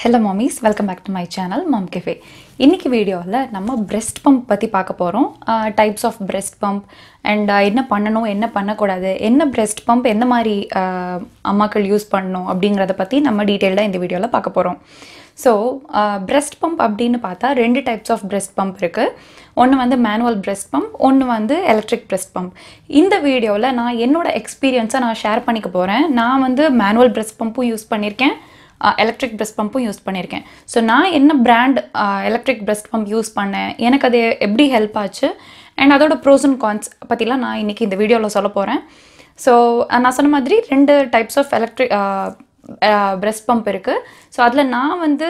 hello mommies welcome back to my channel mom cafe இன்றைக்கி வீடியோவில் நம்ம பிரெஸ்ட் பம்ப் பற்றி பார்க்க போகிறோம் types of breast pump and என்ன பண்ணணும் என்ன பண்ணக்கூடாது என்ன பிரெஸ்ட் பம்ப் எந்த மாதிரி அம்மாக்கள் யூஸ் பண்ணணும் அப்படிங்கிறத பற்றி நம்ம டீட்டெயிலாக இந்த வீடியோவில் பார்க்க போகிறோம் ஸோ பிரெஸ்ட் பம்ப் அப்படின்னு பார்த்தா ரெண்டு டைப்ஸ் ஆஃப் பிரெஸ்ட் பம்ப் இருக்குது ஒன்று வந்து மேனுவல் பிரெஸ்ட் பம்ப் ஒன்று வந்து எலக்ட்ரிக் பிரெஸ்ட் பம்ப் இந்த வீடியோவில் நான் என்னோடய எக்ஸ்பீரியன்ஸை நான் ஷேர் பண்ணிக்க போகிறேன் நான் வந்து மேனுவல் பிரெஸ்ட் பம்பும் யூஸ் பண்ணியிருக்கேன் எலக்ட்ரிக் பிரஸ்ட் பம்பும் யூஸ் பண்ணியிருக்கேன் ஸோ நான் என்ன brand electric breast pump use பண்ணேன் எனக்கு அது எப்படி ஹெல்ப் ஆச்சு அண்ட் அதோட ப்ரோஸ் அண்ட் கான்ஸ் பற்றிலாம் நான் இன்றைக்கி இந்த வீடியோவில் சொல்ல போகிறேன் ஸோ நான் சொன்ன மாதிரி ரெண்டு types of electric breast pump இருக்குது ஸோ அதில் நான் வந்து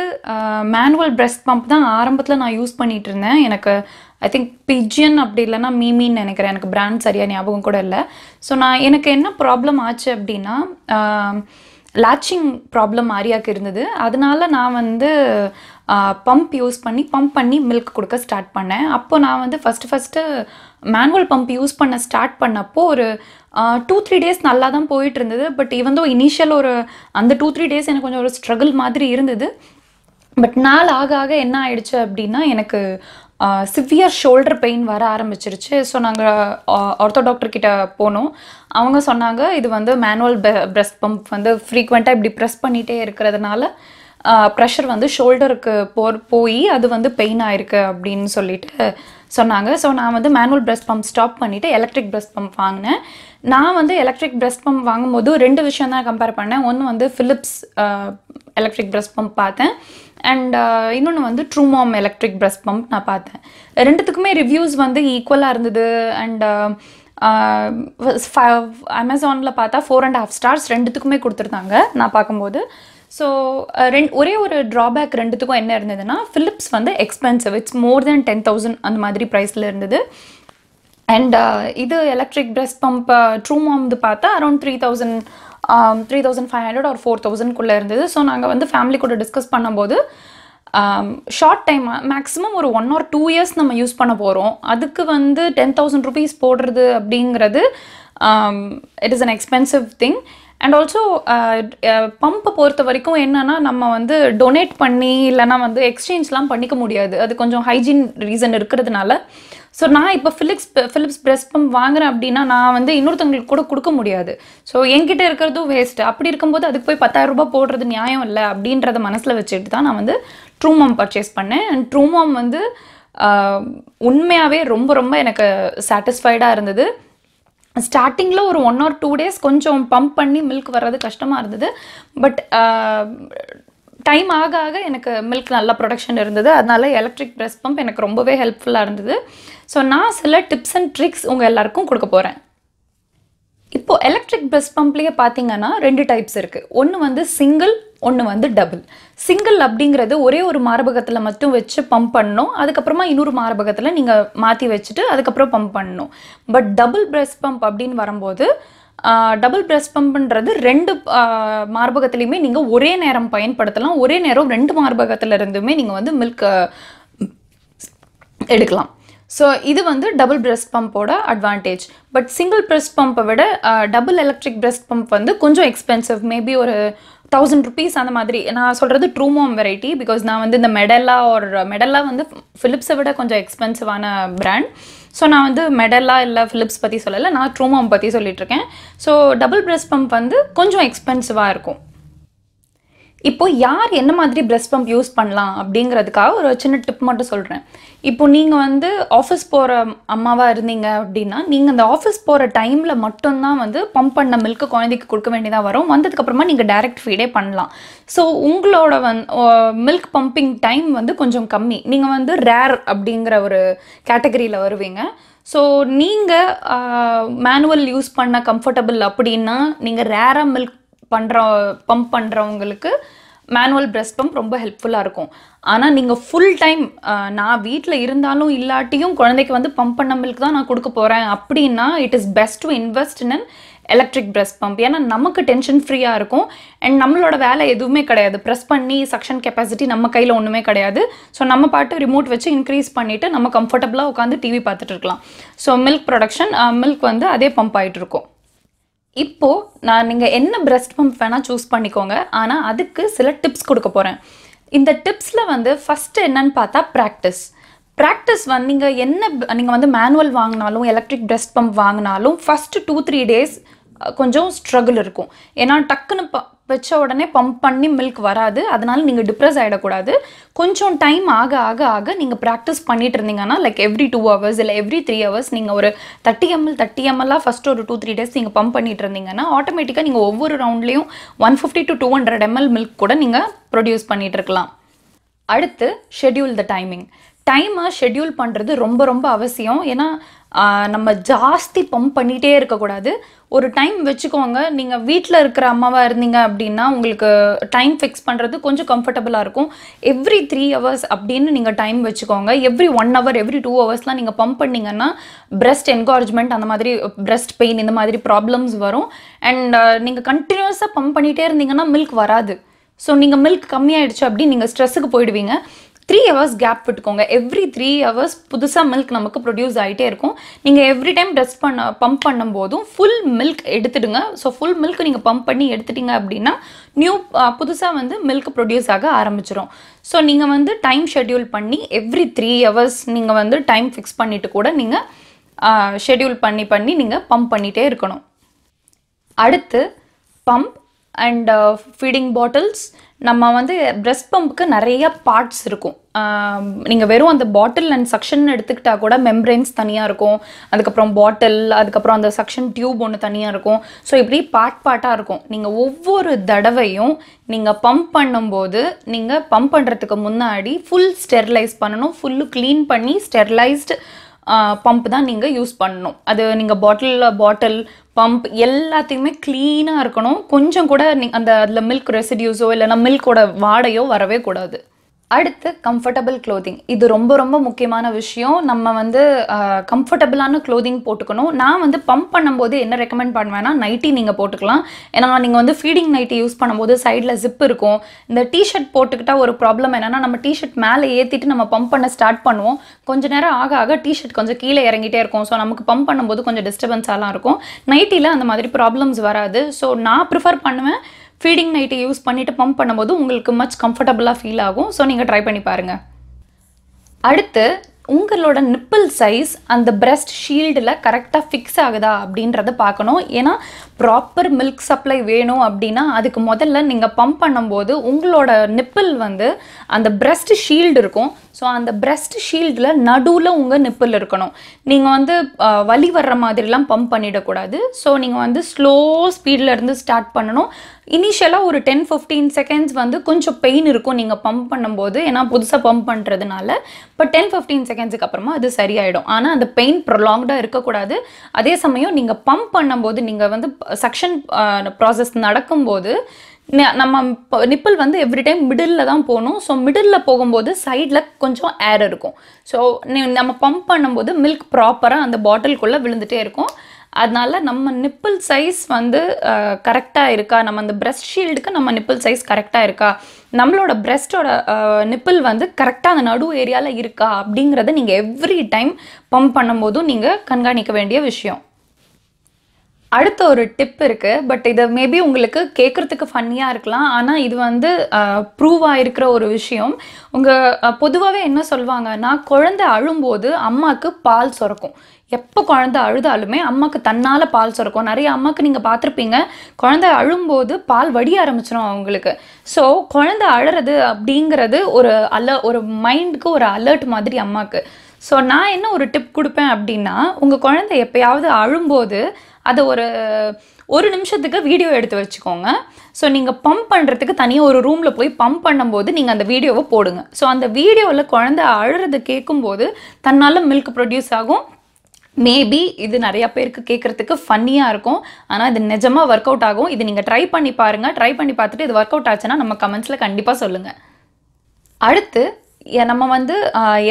மேனுவல் பிரெஸ்ட் பம்ப் தான் ஆரம்பத்தில் நான் யூஸ் பண்ணிகிட்டு இருந்தேன் எனக்கு ஐ திங்க் பிஜியன் அப்படி இல்லைனா மீமின்னு நினைக்கிறேன் எனக்கு பிராண்ட் சரியாக ஞாபகம் கூட இல்லை ஸோ நான் எனக்கு என்ன ப்ராப்ளம் ஆச்சு அப்படின்னா லேச்சிங் ப்ராப்ளம் ஆரியாவுக்கு இருந்தது அதனால நான் வந்து பம்ப் யூஸ் பண்ணி பம்ப் பண்ணி மில்க் கொடுக்க ஸ்டார்ட் பண்ணேன் அப்போ நான் வந்து first first manual pump use பண்ண ஸ்டார்ட் பண்ணப்போ ஒரு டூ த்ரீ டேஸ் நல்லா தான் போயிட்டு இருந்தது பட் இவந்தோ இனிஷியல் ஒரு அந்த டூ த்ரீ டேஸ் எனக்கு கொஞ்சம் ஒரு ஸ்ட்ரகிள் மாதிரி இருந்தது பட் நாள் ஆக ஆக என்ன ஆகிடுச்சு அப்படின்னா எனக்கு சிவியர் ஷோல்டர் பெயின் வர ஆரம்பிச்சிருச்சு ஸோ நாங்கள் ஆர்த்தோ டாக்டர் கிட்ட போனோம் அவங்க சொன்னாங்க இது வந்து மேனுவல் பிரஸ்ட் பம்ப் வந்து ஃப்ரீக்வெண்ட்டாக இப்படி ப்ரெஸ் பண்ணிகிட்டே இருக்கிறதுனால ப்ரெஷர் வந்து ஷோல்டருக்கு போர் போய் அது வந்து பெயின் ஆயிருக்கு அப்படின்னு சொல்லிட்டு சொன்னாங்க ஸோ நான் வந்து மேனுவல் பிரஸ்ட் பம்ப் ஸ்டாப் பண்ணிவிட்டு எலக்ட்ரிக் பிரஸ்ட் பம்ப் வாங்கினேன் நான் வந்து எலக்ட்ரிக் பிரஸ்ட் பம்ப் வாங்கும்போது ரெண்டு விஷயம் தான் கம்பேர் பண்ணேன் ஒன்று வந்து ஃபிலிப்ஸ் எலக்ட்ரிக் ப்ரெஸ் பம்ப் பார்த்தேன் அண்ட் uh, இன்னொன்று வந்து ட்ரூமாம் எலக்ட்ரிக் பிரஸ் பம்ப் நான் பார்த்தேன் ரெண்டுத்துக்குமே ரிவ்யூஸ் வந்து ஈக்குவலாக இருந்தது அண்ட் அமேசானில் uh, uh, பார்த்தா ஃபோர் அண்ட் ஹாஃப் ஸ்டார்ஸ் ரெண்டுத்துக்குமே கொடுத்துருந்தாங்க நான் பார்க்கும்போது ஸோ ரெண்ட் ஒரே ஒரு ட்ராபேக் ரெண்டுத்துக்கும் என்ன இருந்ததுன்னா ஃபிலிப்ஸ் வந்து expensive it's more than ten thousand அந்த மாதிரி ப்ரைஸில் இருந்தது அண்ட் இது எலக்ட்ரிக் ப்ரெஸ் பம்ப் ட்ரூமாம் பார்த்தா around three thousand three thousand five hundred ஒரு ஃபோர் தௌசண்ட்குள்ளே இருந்தது ஸோ நாங்கள் வந்து ஃபேமிலி கூட டிஸ்கஸ் பண்ணும்போது ஷார்ட் டைம் மேக்ஸிமம் ஒரு ஒன் ஆர் டூ இயர்ஸ் நம்ம யூஸ் பண்ண போகிறோம் அதுக்கு வந்து டென் தௌசண்ட் ருபீஸ் போடுறது அப்படிங்கிறது it is an expensive thing and also பம்பை பொறுத்த வரைக்கும் என்னென்னா நம்ம வந்து டொனேட் பண்ணி இல்லைனா வந்து எக்ஸ்சேஞ்ச்லாம் பண்ணிக்க முடியாது அது கொஞ்சம் ஹைஜீன் ரீசன் இருக்கிறதுனால ஸோ நான் இப்போ ஃபிலிப்ஸ் ஃபிலிப்ஸ் பிரஸ் பம்ப் வாங்குறேன் அப்படின்னா நான் வந்து இன்னொருத்தவங்களுக்கு கூட கொடுக்க முடியாது ஸோ என்கிட்ட இருக்கிறதும் வேஸ்ட் அப்படி இருக்கும்போது அதுக்கு போய் பத்தாயிரம் ரூபாய் போடுறது நியாயம் இல்லை அப்படின்றத மனசில் வச்சுட்டு தான் நான் வந்து ட்ரூமாம் பர்ச்சேஸ் பண்ணேன் அண்ட் ட்ரூமாம் வந்து உண்மையாகவே ரொம்ப ரொம்ப எனக்கு சாட்டிஸ்ஃபைடாக இருந்தது ஸ்டார்டிங்கில் ஒரு ஒன் ஆர் டூ டேஸ் கொஞ்சம் பம்ப் பண்ணி மில்க் வர்றது கஷ்டமாக இருந்தது பட் டைம் ஆக ஆக எனக்கு மில்க் நல்லா ப்ரொடக்ஷன் இருந்தது அதனால் எலக்ட்ரிக் ப்ரெஸ் பம்ப் எனக்கு ரொம்பவே ஹெல்ப்ஃபுல்லாக இருந்தது ஸோ நான் சில டிப்ஸ் அண்ட் ட்ரிக்ஸ் உங்கள் எல்லாருக்கும் கொடுக்க போகிறேன் இப்போது எலக்ட்ரிக் ப்ரெஸ் பம்ப்லேயே பார்த்தீங்கன்னா ரெண்டு டைப்ஸ் இருக்குது ஒன்று வந்து சிங்கிள் ஒன்று வந்து டபுள் சிங்கிள் அப்படிங்கிறது ஒரே ஒரு மார்பகத்தில் மட்டும் வச்சு பம்ப் பண்ணணும் அதுக்கப்புறமா இன்னொரு மார்பகத்தில் நீங்கள் மாற்றி வச்சுட்டு அதுக்கப்புறம் பம்ப் பண்ணணும் பட் டபுள் ப்ரெஸ் பம்ப் அப்படின்னு வரும்போது டபுள் பிரஸ்ட் பம்புன்றது ரெண்டு மார்பகத்துலேயுமே நீங்கள் ஒரே நேரம் பயன்படுத்தலாம் ஒரே நேரம் ரெண்டு மார்பகத்தில் இருந்துமே நீங்கள் வந்து மில்க் எடுக்கலாம் ஸோ இது வந்து டபுள் பிரஸ்ட் பம்போட அட்வான்டேஜ் பட் சிங்கிள் பிரஸ்ட் பம்பை விட டபுள் எலக்ட்ரிக் பிரஸ்ட் பம்ப் வந்து கொஞ்சம் எக்ஸ்பென்சிவ் மேபி ஒரு தௌசண்ட் ருபீஸ் அந்த மாதிரி நான் சொல்கிறது ட்ரூமோம் வெரைட்டி பிகாஸ் நான் வந்து இந்த மெடல்லா ஒரு மெடல்லா வந்து ஃபிலிப்ஸை விட கொஞ்சம் எக்ஸ்பென்சிவான ப்ராண்ட் ஸோ நான் வந்து மெடலாக இல்லை ஃபிலிப்ஸ் பற்றி சொல்லலை நான் ட்ரோமாம் பற்றி சொல்லிகிட்ருக்கேன் ஸோ டபுள் பிரெஸ் பம்ப் வந்து கொஞ்சம் எக்ஸ்பென்சிவாக இருக்கும் இப்போ யார் என்ன மாதிரி பிரெஸ்ட் பம்ப் யூஸ் பண்ணலாம் அப்படிங்கிறதுக்காக ஒரு சின்ன டிப் மட்டும் சொல்கிறேன் இப்போ நீங்கள் வந்து ஆஃபீஸ் போகிற அம்மாவாக இருந்தீங்க அப்படின்னா நீங்கள் அந்த ஆஃபீஸ் போகிற டைமில் மட்டும்தான் வந்து பம்ப் பண்ண மில்க்கு குழந்தைக்கு கொடுக்க வேண்டியதாக வரும் வந்ததுக்கப்புறமா நீங்கள் டைரக்ட் ஃபீடே பண்ணலாம் ஸோ உங்களோட வந் மில்க் பம்பிங் டைம் வந்து கொஞ்சம் கம்மி நீங்கள் வந்து ரேர் அப்படிங்கிற ஒரு கேட்டகரியில் வருவீங்க ஸோ நீங்கள் மேனுவல் யூஸ் பண்ண கம்ஃபர்டபுள் அப்படின்னா நீங்கள் ரேராக மில்க் பண்ணுற பம்ப் பண்ணுறவங்களுக்கு மேனுவல் பிரெஸ்ட் பம்ப் ரொம்ப ஹெல்ப்ஃபுல்லாக இருக்கும் ஆனால் நீங்கள் ஃபுல் டைம் நான் வீட்டில் இருந்தாலும் இல்லாட்டியும் குழந்தைக்கு வந்து பம்ப் பண்ண மில்க் தான் நான் கொடுக்க போகிறேன் அப்படின்னா it is best to invest in electric breast pump ஏன்னா நமக்கு டென்ஷன் ஃப்ரீயாக இருக்கும் அண்ட் நம்மளோட வேலை எதுவுமே கிடையாது ப்ரெஸ் பண்ணி சக்ஷன் கெப்பாசிட்டி நம்ம கையில் ஒன்றுமே கிடையாது ஸோ நம்ம பாட்டு ரிமோட் வச்சு இன்க்ரீஸ் பண்ணிவிட்டு நம்ம கம்ஃபர்டபுளாக உட்காந்து டிவி பார்த்துட்டு இருக்கலாம் ஸோ மில்க் ப்ரொடக்ஷன் மில்க் வந்து அதே பம்ப் ஆகிட்டு இருக்கும் இப்போது நான் நீங்கள் என்ன பிரெஸ்ட் பம்ப் வேணால் சூஸ் பண்ணிக்கோங்க ஆனால் அதுக்கு சில டிப்ஸ் கொடுக்க போகிறேன் இந்த டிப்ஸில் வந்து ஃபஸ்ட்டு என்னன்னு பார்த்தா ப்ராக்டிஸ் ப்ராக்டிஸ் வந்து நீங்கள் என்ன நீங்கள் வந்து மேனுவல் வாங்கினாலும் எலக்ட்ரிக் பிரெஸ்ட் பம்ப் வாங்கினாலும் ஃபஸ்ட்டு டூ த்ரீ டேஸ் கொஞ்சம் ஸ்ட்ரகிள் இருக்கும் ஏன்னா டக்குன்னு வச்ச உடனே பம்ப் பண்ணி மில்க் வராது அதனால் நீங்கள் டிப்ரெஸ் ஆகிடக்கூடாது கொஞ்சம் டைம் ஆக ஆக ஆக நீங்கள் ப்ராக்டிஸ் பண்ணிட்டு இருந்தீங்கன்னா லைக் எவ்ரி டூ ஹவர்ஸ் இல்லை எவ்ரி த்ரீ ஹவர்ஸ் நீங்கள் ஒரு தேர்ட்டி எம்எல் தேர்ட்டி எம்எல்லாக ஃபஸ்ட்டு ஒரு டூ த்ரீ டேஸ் நீங்கள் பம்ப் பண்ணிட்டு இருந்தீங்கன்னா ஆட்டோமேட்டிக்காக நீங்கள் ஒவ்வொரு ரவுண்ட்லேயும் one fifty to two hundred ml milk கூட நீங்கள் ப்ரொடியூஸ் பண்ணிட்டு இருக்கலாம் அடுத்து ஷெட்யூல் த டைமிங் டைமை ஷெட்யூல் பண்ணுறது ரொம்ப ரொம்ப அவசியம் ஏன்னா நம்ம ஜாஸ்தி பம்ப் பண்ணிகிட்டே இருக்கக்கூடாது ஒரு டைம் வச்சுக்கோங்க நீங்கள் வீட்டில் இருக்கிற அம்மாவாக இருந்தீங்க அப்படின்னா உங்களுக்கு டைம் ஃபிக்ஸ் பண்ணுறது கொஞ்சம் கம்ஃபர்டபுளாக இருக்கும் எவ்ரி த்ரீ ஹவர்ஸ் அப்படின்னு நீங்கள் டைம் வச்சுக்கோங்க every one hour every two ஹவர்ஸ்லாம் நீங்கள் பம்ப் பண்ணிங்கன்னா பிரஸ்ட் என்கரேஜ்மெண்ட் அந்த மாதிரி பிரஸ்ட் பெயின் இந்த மாதிரி ப்ராப்ளம்ஸ் வரும் அண்ட் நீங்கள் கண்டினியூஸாக பம்ப் பண்ணிகிட்டே இருந்தீங்கன்னா மில்க் வராது ஸோ நீங்கள் மில்க் கம்மியாயிடுச்சு அப்படின்னு நீங்கள் ஸ்ட்ரெஸ்ஸுக்கு போயிடுவீங்க த்ரீ ஹவர்ஸ் கேப் விட்டுக்கோங்க எவ்ரி த்ரீ ஹவர்ஸ் புதுசாக மில்க் நமக்கு ப்ரொடியூஸ் ஆகிட்டே இருக்கும் நீங்கள் எவ்ரி டைம் ட்ரெஸ் பண்ண பம்ப் பண்ணும்போதும் ஃபுல் மில்க் எடுத்துடுங்க ஸோ ஃபுல் மில்க் நீங்கள் பம்ப் பண்ணி எடுத்துட்டீங்க அப்படின்னா நியூ புதுசாக வந்து மில்க் ப்ரொடியூஸ் ஆக ஆரம்பிச்சிடும் ஸோ நீங்கள் வந்து டைம் ஷெட்யூல் பண்ணி எவ்ரி த்ரீ ஹவர்ஸ் நீங்கள் வந்து டைம் ஃபிக்ஸ் பண்ணிவிட்டு கூட நீங்கள் ஷெட்யூல் பண்ணி பண்ணி நீங்கள் பம்ப் பண்ணிகிட்டே இருக்கணும் அடுத்து பம்ப் அண்ட் ஃபீடிங் பாட்டில்ஸ் நம்ம வந்து பிரெஸ்ட் பம்புக்கு நிறைய பார்ட்ஸ் இருக்கும் um, நீங்கள் வெறும் அந்த பாட்டில் அண்ட் சக்ஷன் எடுத்துக்கிட்டால் கூட மெம்ப்ரைன்ஸ் தனியாக இருக்கும் அதுக்கப்புறம் பாட்டில் அதுக்கப்புறம் அந்த சக்ஷன் டியூப் ஒன்று தனியாக இருக்கும் ஸோ இப்படி பார்ட் பார்ட்டாக இருக்கும் நீங்கள் ஒவ்வொரு தடவையும் நீங்கள் பம்ப் பண்ணும்போது நீங்கள் பம்ப் பண்ணுறதுக்கு முன்னாடி ஃபுல் ஸ்டெர்லைஸ் பண்ணணும் ஃபுல்லு க்ளீன் பண்ணி ஸ்டெர்லைஸ்டு பம்ப் தான் நீங்கள் யூஸ் பண்ணணும் அது நீங்கள் பாட்டிலில் பாட்டில் பம்ப் எல்லாத்தையுமே க்ளீனாக இருக்கணும் கொஞ்சம் கூட அந்த அதில் மில்க் ரெசிடியூஸோ இல்லைனா மில்கோட வாடையோ வரவே கூடாது அடுத்து கம்ஃபர்டபுள் க்ளோதிங் இது ரொம்ப ரொம்ப முக்கியமான விஷயம் நம்ம வந்து கம்ஃபர்டபுளான க்ளோதிங் போட்டுக்கணும் நான் வந்து பம்ப் பண்ணும்போது என்ன ரெக்கமெண்ட் பண்ணுவேன்னா நைட்டி நீங்கள் போட்டுக்கலாம் ஏன்னா நீங்கள் வந்து ஃபீடிங் நைட்டி யூஸ் பண்ணும்போது சைடில் ஜிப் இருக்கும் இந்த டிஷர்ட் போட்டுக்கிட்டால் ஒரு ப்ராப்ளம் என்னென்னா நம்ம டிஷர்ட் மேலே ஏற்றிட்டு நம்ம பம்ப் பண்ண ஸ்டார்ட் பண்ணுவோம் கொஞ்ச நேரம் ஆக ஆக டிஷர்ட் கொஞ்சம் கீழே இறங்கிட்டே இருக்கும் ஸோ நமக்கு பம்ப் பண்ணும்போது கொஞ்சம் டிஸ்டர்பன்ஸாலாம் இருக்கும் நைட்டியில் அந்த மாதிரி ப்ராப்ளம்ஸ் வராது ஸோ நான் ப்ரிஃபர் பண்ணுவேன் ஃபீடிங் நைட்டை யூஸ் பண்ணிவிட்டு பம்ப் பண்ணும்போது உங்களுக்கு மச் கம்ஃபர்டபுளாக ஃபீல் ஆகும் ஸோ நீங்கள் ட்ரை பண்ணி பாருங்கள் அடுத்து உங்களோட நிப்பிள் சைஸ் அந்த பிரஸ்ட் ஷீல்டில் கரெக்டாக ஃபிக்ஸ் ஆகுதா அப்படின்றத பார்க்கணும் ஏன்னா ப்ராப்பர் மில்க் சப்ளை வேணும் அப்படின்னா அதுக்கு முதல்ல நீங்கள் பம்ப் பண்ணும்போது உங்களோட நிப்பிள் வந்து அந்த பிரஸ்ட் ஷீல்டு இருக்கும் ஸோ அந்த பிரஸ்ட் ஷீல்டில் நடுவில் உங்கள் நிப்பில் இருக்கணும் நீங்கள் வந்து வலி வர்ற மாதிரிலாம் பம்ப் பண்ணிடக்கூடாது ஸோ நீங்கள் வந்து ஸ்லோ ஸ்பீடில் இருந்து ஸ்டார்ட் பண்ணணும் இனிஷியலாக ஒரு டென் ஃபிஃப்டீன் செகண்ட்ஸ் வந்து கொஞ்சம் பெயின் இருக்கும் நீங்கள் பம்ப் பண்ணும்போது ஏன்னா புதுசாக பம்ப் பண்ணுறதுனால இப்போ டென் ஃபிஃப்டீன் செகண்ட்ஸுக்கு அப்புறமா அது சரியாயிடும் ஆனால் அந்த பெயின் ப்ரொலாங்டாக இருக்கக்கூடாது அதே சமயம் நீங்கள் பம்ப் பண்ணும்போது நீங்கள் வந்து சக்ஷன் ப்ராசஸ் நடக்கும்போது நம்ம நிப்பிள் வந்து எவ்ரி டைம் மிடில் தான் போகணும் ஸோ மிடில் போகும்போது சைடில் கொஞ்சம் ஏர் இருக்கும் ஸோ நம்ம பம்ப் பண்ணும்போது மில்க் ப்ராப்பராக அந்த பாட்டில்குள்ளே விழுந்துகிட்டே இருக்கும் அதனால் நம்ம நிப்பிள் சைஸ் வந்து கரெக்டாக இருக்கா நம்ம அந்த பிரஸ்ட் ஷீல்டுக்கு நம்ம நிப்பிள் சைஸ் கரெக்டாக இருக்கா நம்மளோட பிரெஸ்ட்டோட நிப்பிள் வந்து கரெக்டாக அந்த நடு ஏரியாவில் இருக்கா அப்படிங்கிறத நீங்கள் எவ்ரி டைம் பம்ப் பண்ணும்போதும் நீங்கள் கண்காணிக்க வேண்டிய விஷயம் அடுத்த ஒரு டிப் இருக்குது பட் இது மேபி உங்களுக்கு கேட்குறதுக்கு ஃபன்னியாக இருக்கலாம் ஆனால் இது வந்து ப்ரூவ் ஆயிருக்கிற ஒரு விஷயம் உங்கள் பொதுவாகவே என்ன சொல்லுவாங்கன்னா குழந்தை அழும்போது அம்மாவுக்கு பால் சுரக்கும் எப்போ குழந்தை அழுதாலுமே அம்மாக்கு தன்னால் பால் சுரக்கும் நிறைய அம்மாவுக்கு நீங்கள் பார்த்துருப்பீங்க குழந்தை அழும்போது பால் வடிய ஆரம்பிச்சிடும் அவங்களுக்கு ஸோ குழந்தை அழறது அப்படிங்கிறது ஒரு அல ஒரு மைண்டுக்கு ஒரு அலர்ட் மாதிரி அம்மாவுக்கு ஸோ நான் என்ன ஒரு டிப் கொடுப்பேன் அப்படின்னா உங்கள் குழந்தை எப்பயாவது அழும்போது அதை ஒரு ஒரு நிமிஷத்துக்கு வீடியோ எடுத்து வச்சுக்கோங்க ஸோ நீங்கள் பம்ப் பண்ணுறதுக்கு தனியாக ஒரு ரூமில் போய் பம்ப் பண்ணும்போது நீங்கள் அந்த வீடியோவை போடுங்க ஸோ அந்த வீடியோவில் குழந்த அழுறது கேட்கும்போது தன்னால் மில்க் ப்ரொடியூஸ் ஆகும் மேபி இது நிறையா பேருக்கு கேட்குறதுக்கு ஃபன்னியாக இருக்கும் ஆனால் இது நிஜமாக ஒர்க் அவுட் ஆகும் இது நீங்கள் ட்ரை பண்ணி பாருங்கள் ட்ரை பண்ணி பார்த்துட்டு இது ஒர்க் அவுட் ஆச்சுன்னா நம்ம கமெண்ட்ஸில் கண்டிப்பாக சொல்லுங்கள் அடுத்து நம்ம வந்து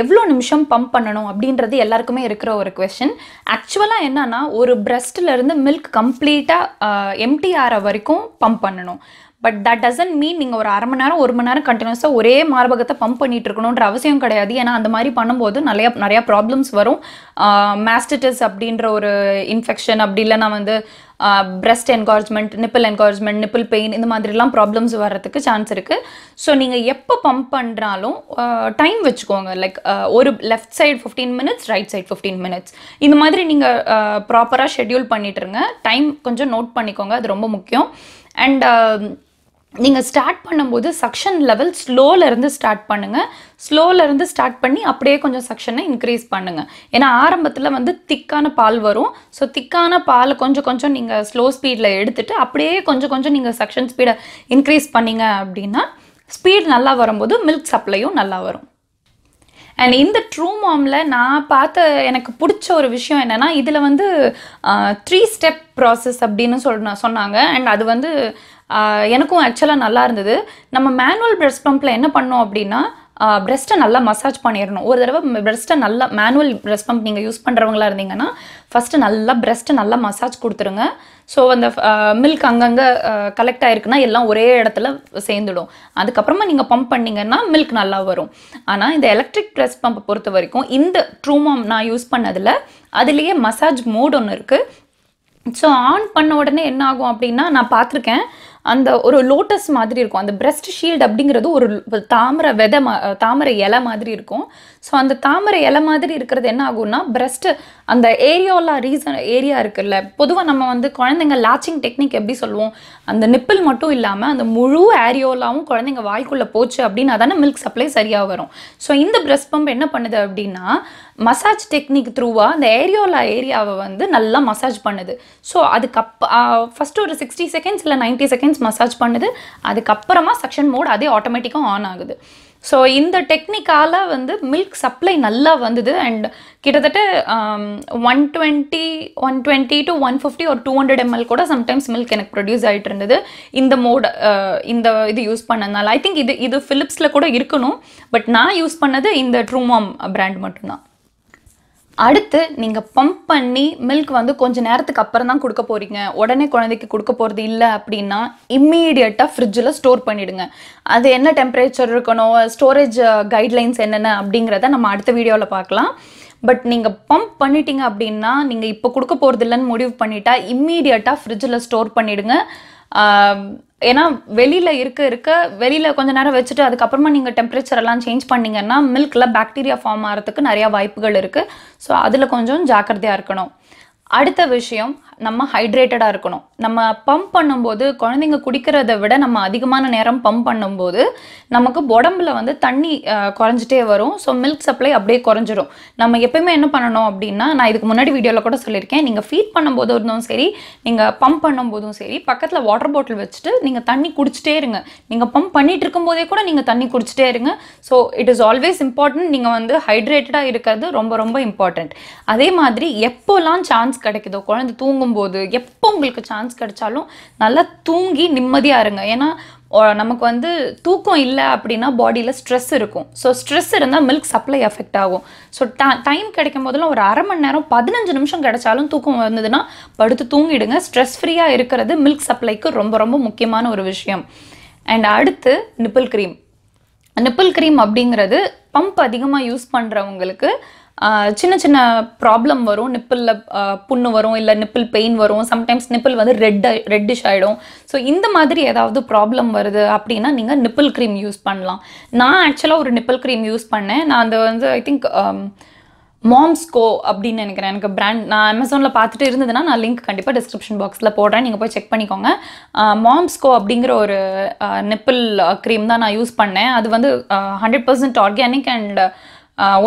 எவ்வளோ நிமிஷம் பம்ப் பண்ணணும் அப்படின்றது எல்லாருக்குமே இருக்கிற ஒரு கொஷின் ஆக்சுவலாக என்னன்னா ஒரு பிரஸ்ட்லேருந்து மில்க் கம்ப்ளீட்டாக எம்டி ஆற வரைக்கும் பம்ப் பண்ணணும் பட் தட் டசன்ட் மீன் நீங்கள் ஒரு அரை மணி நேரம் ஒரு மணி நேரம் கண்டினியூஸாக ஒரே மார்பகத்தை பம்ப் பண்ணிட்டு இருக்கணுன்ற அவசியம் கிடையாது ஏன்னா அந்த மாதிரி பண்ணும்போது நிறையா நிறையா ப்ராப்ளம்ஸ் வரும் மேஸ்டிட்டிஸ் அப்படின்ற ஒரு இன்ஃபெக்ஷன் அப்படி இல்லைனா வந்து breast engorgement nipple engorgement nipple pain இந்த மாதிரிலாம் ப்ராப்ளம்ஸ் வர்றதுக்கு சான்ஸ் இருக்குது ஸோ நீங்கள் எப்போ பம்ப் பண்ணுறாலும் டைம் வச்சுக்கோங்க லைக் ஒரு left side fifteen minutes right side fifteen minutes இந்த மாதிரி நீங்கள் ப்ராப்பராக ஷெட்யூல் பண்ணிட்டுருங்க டைம் கொஞ்சம் நோட் பண்ணிக்கோங்க அது ரொம்ப முக்கியம் அண்ட் நீங்கள் ஸ்டார்ட் பண்ணும்போது சக்ஷன் லெவல் ஸ்லோலேருந்து ஸ்டார்ட் பண்ணுங்கள் ஸ்லோலேருந்து ஸ்டார்ட் பண்ணி அப்படியே கொஞ்சம் சக்ஷனை இன்க்ரீஸ் பண்ணுங்கள் ஏன்னா ஆரம்பத்தில் வந்து திக்கான பால் வரும் ஸோ திக்கான பால் கொஞ்சம் கொஞ்சம் நீங்கள் ஸ்லோ ஸ்பீடில் எடுத்துகிட்டு அப்படியே கொஞ்சம் கொஞ்சம் நீங்கள் சக்ஷன் ஸ்பீடை இன்க்ரீஸ் பண்ணிங்க அப்படின்னா ஸ்பீட் நல்லா வரும்போது மில்க் சப்ளையும் நல்லா வரும் அண்ட் இந்த ட்ரூ மாமில் நான் பார்த்த எனக்கு பிடிச்ச ஒரு விஷயம் என்னென்னா இதில் வந்து த்ரீ ஸ்டெப் ப்ராசஸ் அப்படின்னு சொன்ன சொன்னாங்க அண்ட் அது வந்து எனக்கும் ஆக்சுவலாக நல்லா இருந்தது நம்ம மேனுவல் ப்ரெஸ் பம்பில் என்ன பண்ணோம் அப்படின்னா பிரஸ்ட்டை நல்லா மசாஜ் பண்ணிடணும் ஒரு தடவை பிரஸ்ட்டை நல்லா மேனுவல் பிரஸ்ட் பம்ப் நீங்கள் யூஸ் பண்ணுறவங்களா இருந்தீங்கன்னா ஃபஸ்ட்டு நல்லா பிரஸ்ட்டை நல்லா மசாஜ் கொடுத்துருங்க ஸோ அந்த மில்க் அங்கங்கே கலெக்ட் ஆகிருக்குன்னா எல்லாம் ஒரே இடத்துல சேர்ந்துடும் அதுக்கப்புறமா நீங்கள் பம்ப் பண்ணிங்கன்னா மில்க் நல்லா வரும் ஆனால் இந்த எலக்ட்ரிக் ப்ரெஸ் பம்பை பொறுத்த வரைக்கும் இந்த ட்ரூமாம் நான் யூஸ் பண்ணதில் அதுலேயே மசாஜ் மோட் ஒன்று இருக்குது ஸோ ஆன் பண்ண உடனே என்ன ஆகும் அப்படின்னா நான் பார்த்துருக்கேன் அந்த ஒரு லோட்டஸ் மாதிரி இருக்கும் அந்த பிரஸ்ட் ஷீல்டு அப்படிங்கிறது ஒரு தாமரை விதை மா தாமரை இலை மாதிரி இருக்கும் ஸோ அந்த தாமரை இலை மாதிரி இருக்கிறது என்ன ஆகும்னா பிரஸ்ட்டு அந்த ஏரியாவில் ரீசன் ஏரியா இருக்குல்ல பொதுவாக நம்ம வந்து குழந்தைங்க லாச்சிங் டெக்னிக் எப்படி சொல்லுவோம் அந்த நிப்பிள் மட்டும் இல்லாமல் அந்த முழு ஏரியோலாவும் குழந்தைங்க வாய்க்குள்ளே போச்சு அப்படின்னா தானே மில்க் சப்ளை சரியாக வரும் ஸோ இந்த பிரஸ்ட் பம்ப் என்ன பண்ணுது அப்படின்னா மசாஜ் டெக்னிக் த்ரூவாக அந்த ஏரியோலா ஏரியாவை வந்து நல்லா மசாஜ் பண்ணுது ஸோ அதுக்கப்ப ஃபஸ்ட்டு ஒரு சிக்ஸ்டி செகண்ட்ஸ் இல்லை நைன்ட்டி செகண்ட்ஸ் மசாஜ் பண்ணுது அதுக்கப்புறமா சக்ஷன் மோட் அதே ஆட்டோமேட்டிக்காக ஆன் ஆகுது ஸோ இந்த டெக்னிக்கால் வந்து மில்க் சப்ளை நல்லா வந்தது அண்ட் கிட்டத்தட்ட one twenty one twenty to one fifty ஒரு டூ ஹண்ட்ரட் எம்எல் கூட சம்டைம்ஸ் மில்க் எனக்கு ப்ரொடியூஸ் ஆகிட்டு இருந்தது இந்த மோட் இந்த இது யூஸ் பண்ணதுனால ஐ திங்க் இது இது ஃபிலிப்ஸில் கூட இருக்கணும் பட் நான் யூஸ் பண்ணது இந்த ட்ரூமாம் பிராண்ட் மட்டும்தான் அடுத்து நீங்கள் பம்ப் பண்ணி மில்க் வந்து கொஞ்சம் நேரத்துக்கு அப்புறம் தான் கொடுக்க போகிறீங்க உடனே குழந்தைக்கு கொடுக்க போகிறது இல்லை அப்படின்னா இம்மீடியட்டாக ஃப்ரிட்ஜில் ஸ்டோர் பண்ணிவிடுங்க அது என்ன டெம்பரேச்சர் இருக்கணும் ஸ்டோரேஜ் கைட்லைன்ஸ் என்னென்ன அப்படிங்கிறத நம்ம அடுத்த வீடியோவில் பார்க்கலாம் பட் நீங்கள் பம்ப் பண்ணிட்டீங்க அப்படின்னா நீங்கள் இப்போ கொடுக்க போகிறது இல்லைன்னு முடிவு பண்ணிட்டா இம்மீடியட்டாக ஃப்ரிட்ஜில் ஸ்டோர் பண்ணிவிடுங்க ஏன்னா வெளியில் இருக்க இருக்க வெளியில் கொஞ்ச நேரம் வச்சுட்டு அதுக்கப்புறமா நீங்கள் டெம்பரேச்சர் எல்லாம் சேஞ்ச் பண்ணிங்கன்னா மில்கில் பாக்டீரியா ஃபார்ம் ஆகிறதுக்கு நிறையா வாய்ப்புகள் இருக்குது ஸோ அதில் கொஞ்சம் ஜாக்கிரதையாக இருக்கணும் அடுத்த விஷயம் நம்ம ஹைட்ரேட்டடாக இருக்கணும் நம்ம பம்ப் பண்ணும்போது குழந்தைங்க குடிக்கிறத விட நம்ம அதிகமான நேரம் பம்ப் பண்ணும்போது நமக்கு உடம்புல வந்து தண்ணி குறைஞ்சிட்டே வரும் ஸோ மில்க் சப்ளை அப்படியே குறைஞ்சிரும் நம்ம எப்பயுமே என்ன பண்ணணும் அப்படின்னா நான் இதுக்கு முன்னாடி வீடியோவில் கூட சொல்லியிருக்கேன் நீங்கள் ஃபீட் பண்ணும்போது இருந்தும் சரி நீங்கள் பம்ப் பண்ணும்போதும் சரி பக்கத்தில் வாட்டர் பாட்டில் வச்சுட்டு நீங்கள் தண்ணி குடிச்சிட்டே இருங்க நீங்கள் பம்ப் பண்ணிகிட்டு இருக்கும்போதே கூட நீங்கள் தண்ணி குடிச்சிட்டே இருங்க so it is always important நீங்கள் வந்து ஹைட்ரேட்டடாக இருக்கிறது ரொம்ப ரொம்ப இம்பார்ட்டண்ட் அதே மாதிரி எப்போல்லாம் சான்ஸ் கிடைக்குதோ குழந்தை தூங்கும் தூங்கும்போது எப்போ உங்களுக்கு சான்ஸ் கிடைச்சாலும் நல்லா தூங்கி நிம்மதியாக இருங்க ஏன்னா நமக்கு வந்து தூக்கம் இல்லை அப்படின்னா பாடியில் ஸ்ட்ரெஸ் இருக்கும் ஸோ ஸ்ட்ரெஸ் இருந்தால் மில்க் சப்ளை எஃபெக்ட் ஆகும் ஸோ டைம் கிடைக்கும் போதெல்லாம் ஒரு அரை மணி நேரம் பதினஞ்சு நிமிஷம் கிடைச்சாலும் தூக்கம் வந்ததுன்னா படுத்து தூங்கிடுங்க ஸ்ட்ரெஸ் ஃப்ரீயாக இருக்கிறது மில்க் சப்ளைக்கு ரொம்ப ரொம்ப முக்கியமான ஒரு விஷயம் அண்ட் அடுத்து நிப்பிள் க்ரீம் நிப்பிள் க்ரீம் அப்படிங்கிறது பம்ப் அதிகமாக யூஸ் பண்ணுறவங்களுக்கு சின்ன சின்ன ப்ராப்ளம் வரும் நிப்பிளில் புண்ணு வரும் இல்லை நிப்பிள் பெயின் வரும் சம்டைம்ஸ் நிப்பிள் வந்து ரெட் ரெட்டிஷ் ஆகிடும் ஸோ இந்த மாதிரி ஏதாவது ப்ராப்ளம் வருது அப்படின்னா நீங்கள் நிப்பிள் க்ரீம் யூஸ் பண்ணலாம் நான் ஆக்சுவலாக ஒரு நிப்பிள் க்ரீம் யூஸ் பண்ணேன் நான் அது வந்து ஐ திங்க் மாம்ஸ்கோ அப்படின்னு நினைக்கிறேன் எனக்கு பிராண்ட் நான் அமேசானில் பார்த்துட்டு இருந்ததுன்னா நான் லிங்க் கண்டிப்பாக டிஸ்கிரிப்ஷன் பாக்ஸில் போடுறேன் நீங்கள் போய் செக் பண்ணிக்கோங்க மாம்ஸ்கோ அப்படிங்கிற ஒரு நிப்பிள் க்ரீம் தான் நான் யூஸ் பண்ணேன் அது வந்து ஹண்ட்ரட் பர்சன்ட் ஆர்கானிக் அண்ட்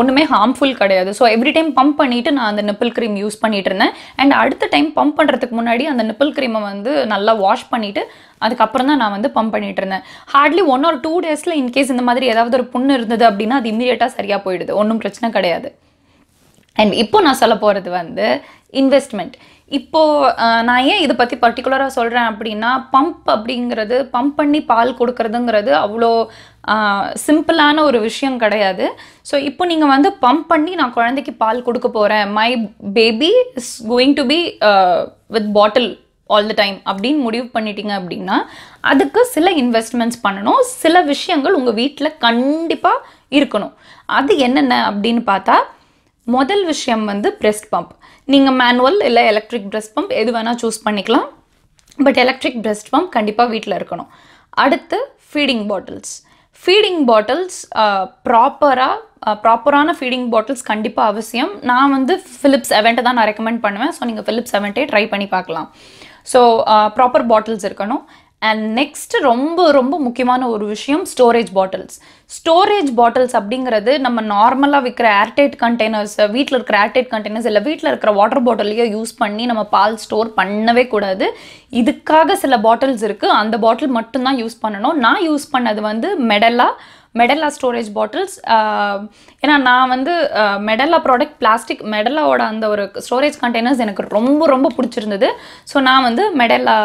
ஒன்றுமே ஹார்ம்ஃபுல் கிடையாது ஸோ எவ்ரி டைம் பம்ப் பண்ணிவிட்டு நான் அந்த நிப்பிள் க்ரீம் யூஸ் பண்ணிட்டு இருந்தேன் அண்ட் அடுத்த டைம் பம்ப் பண்ணுறதுக்கு முன்னாடி அந்த நிப்பிள் க்ரீமை வந்து நல்லா வாஷ் பண்ணிவிட்டு அதுக்கப்புறம் தான் நான் வந்து பம்ப் பண்ணிட்டு இருந்தேன் ஹார்ட்லி ஒன் ஆர் டூ டேஸில் இன்கேஸ் இந்த மாதிரி ஏதாவது ஒரு புண்ணு இருந்தது அப்படின்னா அது இம்மிடியேட்டாக சரியாக போயிடுது ஒன்றும் பிரச்சனை கிடையாது அண்ட் இப்போ நான் சொல்ல போகிறது வந்து இன்வெஸ்ட்மெண்ட் இப்போது நான் ஏன் இதை பற்றி பர்டிகுலராக சொல்கிறேன் அப்படின்னா பம்ப் அப்படிங்கிறது பம்ப் பண்ணி பால் கொடுக்கறதுங்கிறது அவ்வளோ சிம்பிளான ஒரு விஷயம் கிடையாது ஸோ இப்போ நீங்கள் வந்து பம்ப் பண்ணி நான் குழந்தைக்கு பால் கொடுக்க போகிறேன் my baby is going to be with bottle all the time அப்படின்னு முடிவு பண்ணிட்டீங்க அப்படின்னா அதுக்கு சில இன்வெஸ்ட்மெண்ட்ஸ் பண்ணணும் சில விஷயங்கள் உங்கள் வீட்டில் கண்டிப்பாக இருக்கணும் அது என்னென்ன அப்படின்னு பார்த்தா முதல் விஷயம் வந்து பிரஸ்ட் பம்ப் நீங்கள் மேனுவல் இல்லை எலக்ட்ரிக் பிரஸ்ட் பம்ப் எது வேணால் சூஸ் பண்ணிக்கலாம் பட் எலக்ட்ரிக் பிரஸ்ட் பம்ப் கண்டிப்பாக வீட்டில் இருக்கணும் அடுத்து ஃபீடிங் பாட்டில்ஸ் ஃபீடிங் பாட்டில்ஸ் ப்ராப்பராக ப்ராப்பரான ஃபீடிங் பாட்டில்ஸ் கண்டிப்பாக அவசியம் நான் வந்து ஃபிலிப்ஸ் செவன்ட்டு தான் நான் ரெக்கமெண்ட் பண்ணுவேன் ஸோ நீங்கள் ஃபிலிப்ஸ் செவன்ட்டே ட்ரை பண்ணி பார்க்கலாம் ஸோ ப்ராப்பர் பாட்டில்ஸ் இருக்கணும் அண்ட் நெக்ஸ்ட் ரொம்ப ரொம்ப முக்கியமான ஒரு விஷயம் ஸ்டோரேஜ் பாட்டில்ஸ் ஸ்டோரேஜ் பாட்டில்ஸ் அப்படிங்கிறது நம்ம நார்மலாக விற்கிற ஏர்டைட் கண்டெய்னர்ஸ் வீட்டில் இருக்கிற ஏர்டைட் கண்டெய்னர்ஸ் இல்லை வீட்டில் இருக்கிற வாட்டர் பாட்டிலையோ யூஸ் பண்ணி நம்ம பால் ஸ்டோர் பண்ணவே கூடாது இதுக்காக சில பாட்டில்ஸ் இருக்குது அந்த பாட்டில் மட்டும்தான் யூஸ் பண்ணணும் நான் யூஸ் பண்ணது வந்து மெடலா மெடலா ஸ்டோரேஜ் பாட்டில்ஸ் ஏன்னா நான் வந்து மெடலா ப்ராடக்ட் பிளாஸ்டிக் மெடலாவோட அந்த ஒரு ஸ்டோரேஜ் கண்டெய்னர்ஸ் எனக்கு ரொம்ப ரொம்ப பிடிச்சிருந்தது ஸோ நான் வந்து மெடலா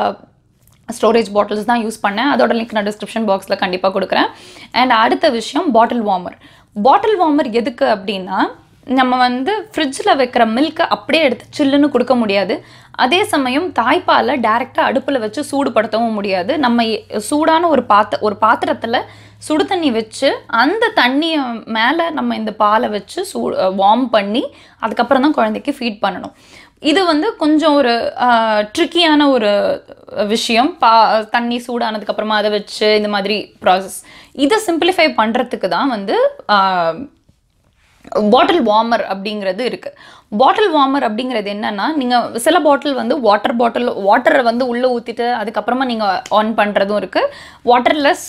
ஸ்டோரேஜ் பாட்டில்ஸ் தான் யூஸ் பண்ணேன் அதோட லிங்க் நான் டிஸ்கிரிப்ஷன் பாக்ஸில் கண்டிப்பாக கொடுக்குறேன் அண்ட் அடுத்த விஷயம் பாட்டில் வார்மர் பாட்டில் வார்மர் எதுக்கு அப்படின்னா நம்ம வந்து ஃப்ரிட்ஜில் வைக்கிற மில்க்கை அப்படியே எடுத்து சில்லுன்னு கொடுக்க முடியாது அதே சமயம் தாய்ப்பாலை டேரெக்டாக அடுப்பில் வச்சு சூடுபடுத்தவும் முடியாது நம்ம சூடான ஒரு பாத்த ஒரு பாத்திரத்தில் சுடு தண்ணி வச்சு அந்த தண்ணியை மேலே நம்ம இந்த பாலை வச்சு சூ வார்ம் பண்ணி அதுக்கப்புறம் தான் குழந்தைக்கு ஃபீட் பண்ணணும் இது வந்து கொஞ்சம் ஒரு ட்ரிக்கியான ஒரு விஷயம் பா தண்ணி சூடானதுக்கப்புறமா அதை வச்சு இந்த மாதிரி ப்ராசஸ் இதை சிம்பிளிஃபை பண்ணுறதுக்கு தான் வந்து பாட்டில் வார்மர் அப்படிங்கிறது இருக்குது பாட்டில் வார்மர் அப்படிங்கிறது என்னென்னா நீங்கள் சில பாட்டில் வந்து வாட்டர் பாட்டில் வாட்டரை வந்து உள்ளே ஊற்றிட்டு அதுக்கப்புறமா நீங்கள் ஆன் பண்ணுறதும் இருக்குது வாட்டர்லெஸ்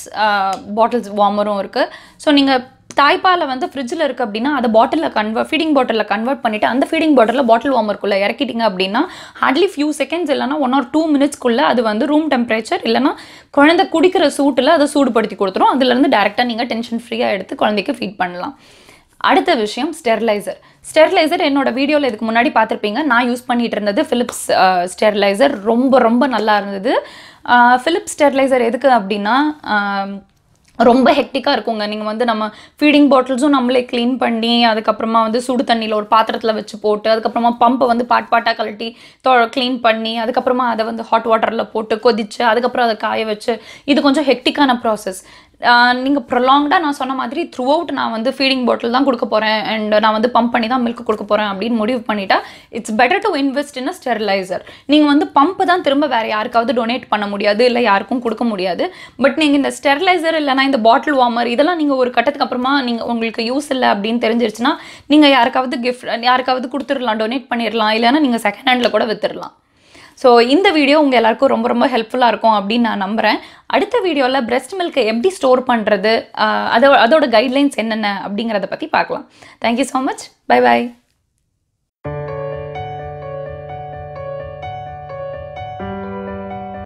பாட்டில்ஸ் வார்மரும் இருக்குது ஸோ நீங்கள் தாய்ப்பாலை வந்து ஃப்ரிட்ஜில் இருக்குது அப்படின்னா அதை பாட்டிலில் கன்வெர்ட் ஃபீடிங் பாட்டிலில் கன்வெர்ட் பண்ணிவிட்டு அந்த ஃபீடிங் பாட்டிலில் பாட்டில் வார்மருக்குள்ளே இறக்கிட்டிங்க அப்படின்னா ஹார்ட்லி ஃபியூ செகண்ட்ஸ் இல்லைனா ஒன் ஆர் டூ மினிட்ஸ்க்குள்ளே அது வந்து ரூம் டெம்பரேச்சர் இல்லைனா குழந்தை குடிக்கிற சூட்டில் அதை சூடுபடுத்தி கொடுத்துரும் அதுலேருந்து டேரெக்டாக நீங்கள் டென்ஷன் ஃப்ரீயாக எடுத்து குழந்தைக்கு ஃபீட் பண்ணலாம் அடுத்த விஷயம் ஸ்டெர்லைசர் ஸ்டெர்லைசர் என்னோட வீடியோவில் இதுக்கு முன்னாடி பார்த்துருப்பீங்க நான் யூஸ் பண்ணிகிட்டு இருந்தது ஃபிலிப்ஸ் ஸ்டெர்லைசர் ரொம்ப ரொம்ப நல்லா இருந்தது ஃபிலிப்ஸ் ஸ்டெர்லைசர் எதுக்கு அப்படின்னா ரொம்ப ஹெக்டிக்காக இருக்குங்க நீங்கள் வந்து நம்ம ஃபீடிங் பாட்டில்ஸும் நம்மளே க்ளீன் பண்ணி அதுக்கப்புறமா வந்து சுடு தண்ணியில் ஒரு பாத்திரத்தில் வச்சு போட்டு அதுக்கப்புறமா பம்பை வந்து பாட் பாட்டாக கழட்டி தொ க்ளீன் பண்ணி அதுக்கப்புறமா அதை வந்து ஹாட் வாட்டரில் போட்டு கொதித்து அதுக்கப்புறம் அதை காய வச்சு இது கொஞ்சம் ஹெக்டிக்கான ப்ராசஸ் நீங்கள் ப்ரொலாங்டாக நான் சொன்ன மாதிரி த்ரூ அவுட் நான் வந்து ஃபீடிங் பாட்டில் தான் கொடுக்க போகிறேன் அண்ட் நான் வந்து பம்ப் பண்ணி தான் மில்க் கொடுக்க போகிறேன் அப்படின்னு முடிவு பண்ணிட்டா it's better to invest in a sterilizer நீங்கள் வந்து பம்ப் தான் திரும்ப வேறு யாருக்காவது டொனேட் பண்ண முடியாது இல்லை யாருக்கும் கொடுக்க முடியாது பட் நீங்கள் இந்த ஸ்டெரிலைசர் இல்லைனா இந்த பாட்டில் வார்மர் இதெல்லாம் நீங்கள் ஒரு கட்டத்துக்கு அப்புறமா நீங்கள் உங்களுக்கு யூஸ் இல்லை அப்படின்னு தெரிஞ்சிருச்சுன்னா நீங்கள் யாருக்காவது கிஃப்ட் யாருக்காவது கொடுத்துடலாம் டொனேட் பண்ணிடலாம் இல்லைன்னா நீங்கள் செகண்ட் ஹேண்டில் கூட வித்துடலாம் ஸோ இந்த வீடியோ உங்கள் எல்லாருக்கும் ரொம்ப ரொம்ப ஹெல்ப்ஃபுல்லாக இருக்கும் அப்படின்னு நான் நம்புகிறேன் அடுத்த வீடியோவில் பிரஸ்ட் மில்க்கை எப்படி ஸ்டோர் பண்ணுறது அதோ அதோட கைட்லைன்ஸ் என்னென்ன அப்படிங்கிறத பற்றி பார்க்கலாம் தேங்க்யூ ஸோ மச் பை பாய்